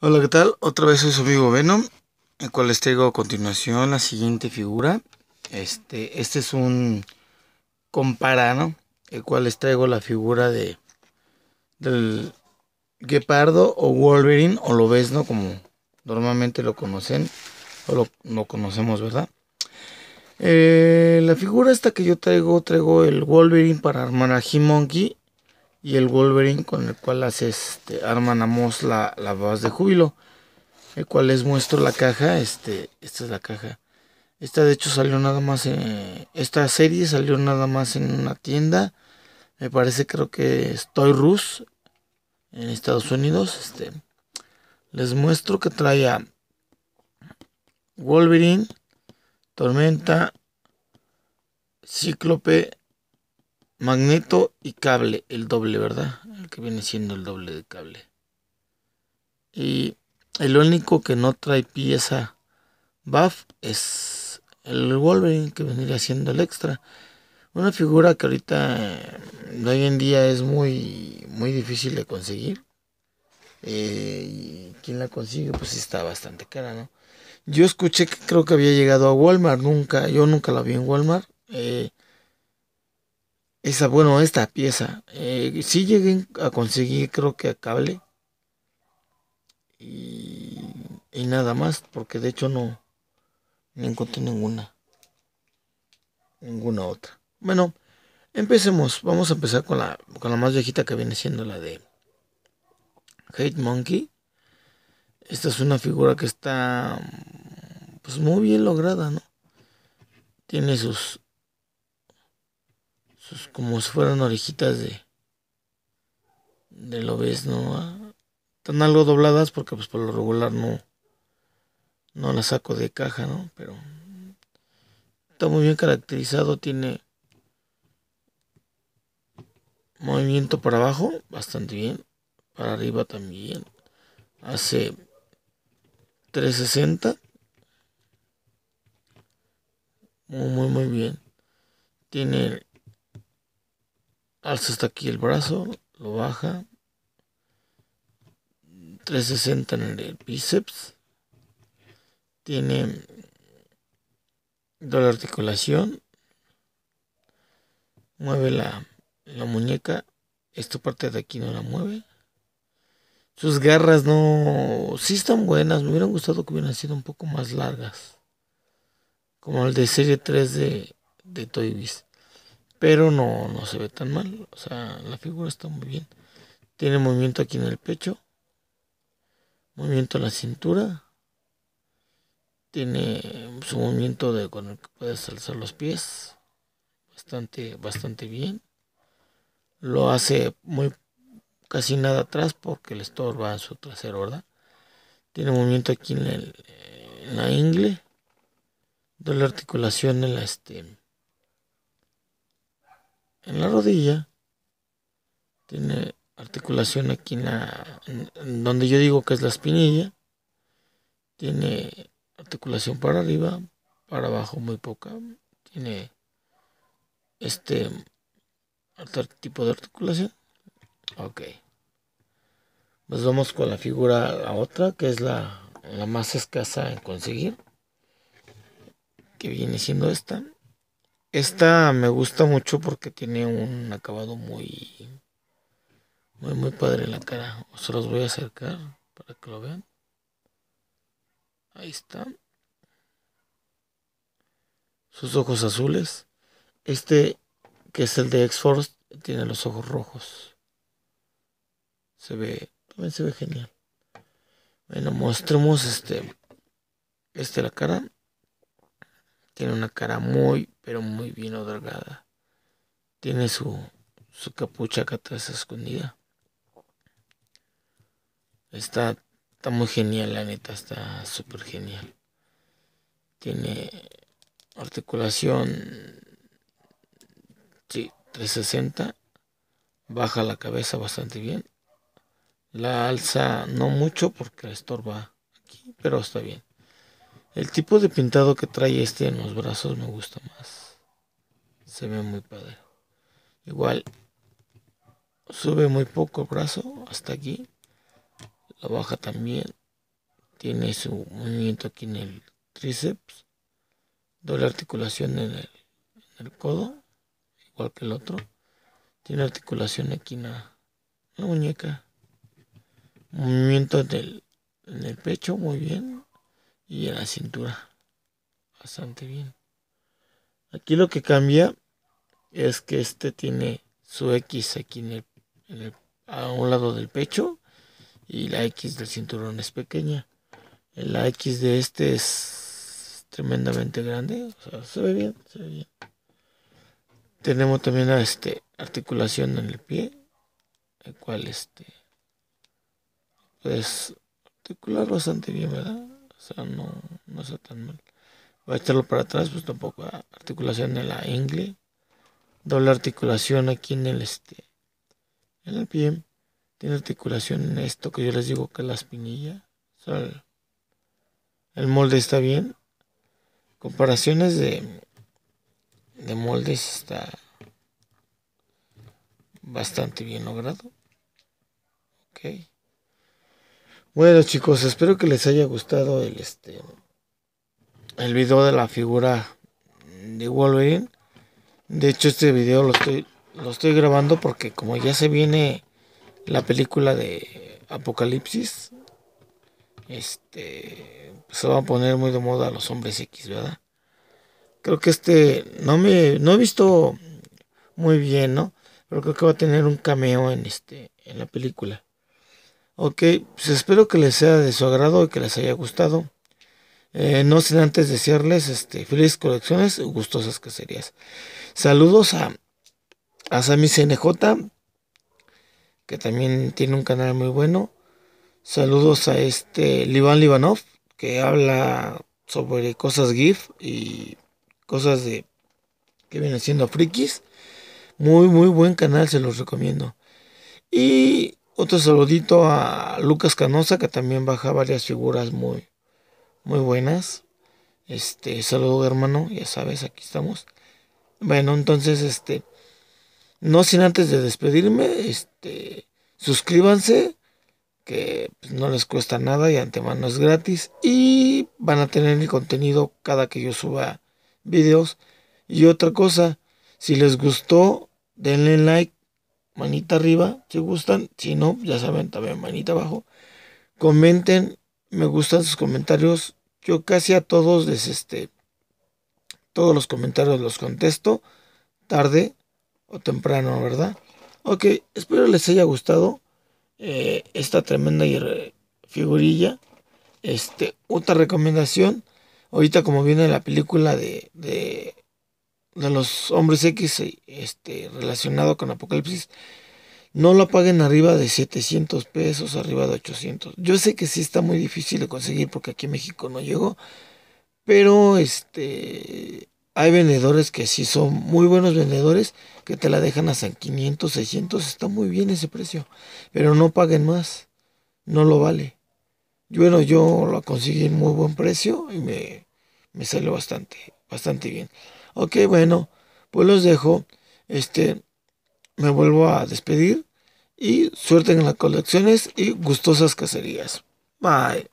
Hola, ¿qué tal? Otra vez soy su amigo Venom, el cual les traigo a continuación la siguiente figura. Este, este es un comparano, el cual les traigo la figura de del guepardo o Wolverine o lo ves no, como normalmente lo conocen o lo, conocemos, ¿verdad? Eh, la figura esta que yo traigo, traigo el Wolverine para armar a He-Monkey y el Wolverine con el cual hace este, arman a la, la de júbilo. El cual les muestro la caja. Este, esta es la caja. Esta de hecho salió nada más en... Esta serie salió nada más en una tienda. Me parece creo que es Toy Rus en Estados Unidos. Este, les muestro que trae Wolverine, Tormenta, Cíclope, Magneto y cable, el doble, ¿verdad? El que viene siendo el doble de cable. Y el único que no trae pieza buff es el Wolverine que viene siendo el extra. Una figura que ahorita eh, de hoy en día es muy, muy difícil de conseguir. Eh, y quien la consigue, pues está bastante cara, ¿no? Yo escuché que creo que había llegado a Walmart, nunca, yo nunca la vi en Walmart. Eh, bueno, esta pieza. Eh, si lleguen llegué a conseguir, creo que a cable. Y, nada más, porque de hecho no, encontré ninguna. Ninguna otra. Bueno, empecemos. Vamos a empezar con la, con la más viejita que viene siendo la de Hate Monkey. Esta es una figura que está pues muy bien lograda, ¿no? Tiene sus pues, como si fueran orejitas de, De lo ves no, ah, Están algo dobladas porque pues por lo regular no, no las saco de caja, ¿no? Pero está muy bien caracterizado, tiene movimiento para abajo, bastante bien, para arriba también, hace 360, muy, muy, muy bien, tiene alza hasta aquí el brazo, lo baja. 360 en el, bíceps. Tiene doble la articulación. Mueve la, muñeca. Esta parte de aquí no la mueve. Sus garras no... Sí están buenas. Me hubieran gustado que hubieran sido un poco más largas. Como el de serie 3 de, de Toy Biz pero no, no se ve tan mal. O sea, la figura está muy bien. Tiene movimiento aquí en el pecho, movimiento en la cintura, tiene su movimiento de con el que puedes alzar los pies, bastante, bastante bien. Lo hace muy casi nada atrás porque le estorba su trasero, ¿verdad? Tiene movimiento aquí en, el, la ingle, doble articulación en la este en la rodilla, tiene articulación aquí en la, donde yo digo que es la espinilla, tiene articulación para arriba, para abajo muy poca, tiene este otro tipo de articulación. Ok. Pues vamos con la figura, la otra, que es la, la más escasa en conseguir, que viene siendo esta. Esta me gusta mucho porque tiene un acabado muy, muy, muy padre en la cara. Os los voy a acercar para que lo vean. Ahí está. Sus ojos azules. Este, que es el de X-Force, tiene los ojos rojos. Se ve, también se ve genial. Bueno, mostremos este, este la cara. Tiene una cara muy, pero muy bien otorgada. Tiene su, capucha acá atrás escondida. Está, está muy genial, la neta, está súper genial. Tiene articulación sí, 360. Baja la cabeza bastante bien. La alza no mucho porque la estorba aquí, pero está bien. El tipo de pintado que trae este en los brazos me gusta más. Se ve muy padre. Igual sube muy poco el brazo hasta aquí. La baja también. Tiene su movimiento aquí en el tríceps. Doble articulación en el, codo. Igual que el otro. Tiene articulación aquí en la, muñeca. Movimiento en el pecho, muy bien y en la cintura. Bastante bien. Aquí lo que cambia es que este tiene su X aquí en el, a un lado del pecho y la X del cinturón es pequeña. La X de este es tremendamente grande, se ve bien, se ve bien. Tenemos también este, articulación en el pie, el cual este, Es articular bastante bien, ¿verdad? O sea, no, no está tan mal. Voy a echarlo para atrás, pues tampoco. Articulación en la ingle. Doble articulación aquí en el este. En el pie. Tiene articulación en esto que yo les digo que es la espinilla. O el, molde está bien. Comparaciones de, de moldes está bastante bien logrado. Ok. Bueno chicos, espero que les haya gustado el este el video de la figura de Wolverine. De hecho este video lo estoy lo estoy grabando porque como ya se viene la película de Apocalipsis, este se va a poner muy de moda los hombres X, ¿verdad? Creo que este no me no he visto muy bien, ¿no? Pero creo que va a tener un cameo en este en la película. Ok, pues espero que les sea de su agrado y que les haya gustado. Eh, no sin antes desearles este, felices colecciones, gustosas que serías Saludos a, a Sammy CNJ, que también tiene un canal muy bueno. Saludos a este Livan Livanov, que habla sobre cosas GIF y cosas de que viene siendo frikis. Muy, muy buen canal, se los recomiendo. Y otro saludito a Lucas Canosa, que también baja varias figuras muy, muy buenas. Este, saludo hermano, ya sabes, aquí estamos. Bueno, entonces, este, no sin antes de despedirme, este, suscríbanse, que pues, no les cuesta nada y antemano es gratis. Y van a tener el contenido cada que yo suba videos. Y otra cosa, si les gustó, denle like, manita arriba si gustan, si no, ya saben, también manita abajo. Comenten, me gustan sus comentarios. Yo casi a todos les este todos los comentarios los contesto tarde o temprano, ¿verdad? Ok, espero les haya gustado eh, esta tremenda figurilla. Este, otra recomendación, ahorita como viene la película de de los hombres X eh, este, relacionado con Apocalipsis, no lo paguen arriba de 700 pesos, arriba de 800. Yo sé que sí está muy difícil de conseguir porque aquí en México no llegó, pero este hay vendedores que sí son muy buenos vendedores que te la dejan hasta 500, 600, está muy bien ese precio, pero no paguen más, no lo vale. Bueno, yo lo conseguí en muy buen precio y me, me salió bastante, bastante bien. Ok, bueno, pues los dejo. Este, me vuelvo a despedir y suerte en las colecciones y gustosas cacerías. Bye.